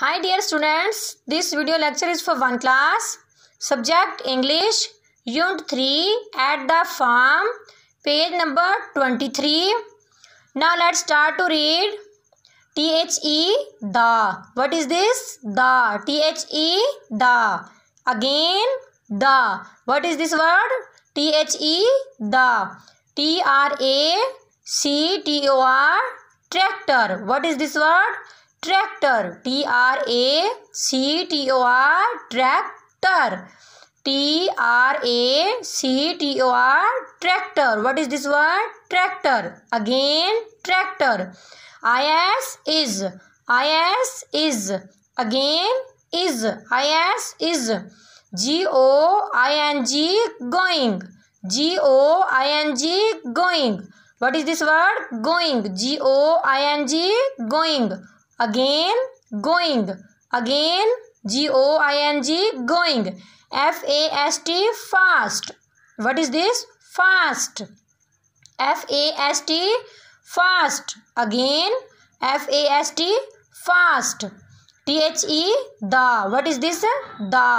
Hi dear students, this video lecture is for one class. Subject English, Unit 3 at the farm, page number 23. Now let's start to read. THE the. What is this? The. THE the. Again the. What is this word? THE the. T R A C T O R tractor. What is this word? Tractor T R A C T O R tractor T R A C T O R tractor what is this word tractor again tractor I S is I S is again is I S is G O I N G going G O I N G going what is this word going G O I N G going again going again g o i n g going f a s t fast what is this fast f a s t fast again f a s t fast t h e the what is this the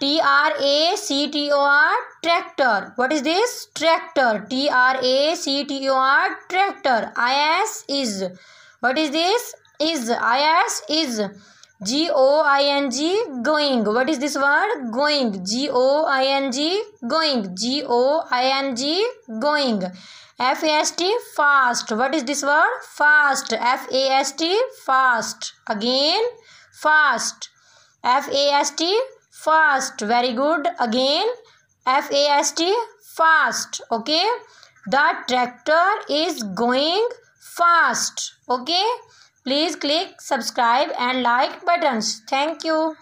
T R A C T O R tractor. What is this? Tractor. T R A C T O R tractor. I S is. What is this? is is is g o i n g going what is this word going g o i n g going g o i n g going f a s t fast what is this word fast f a s t fast again fast f a s t fast very good again f a s t fast okay the tractor is going fast okay Please click subscribe and like buttons. Thank you.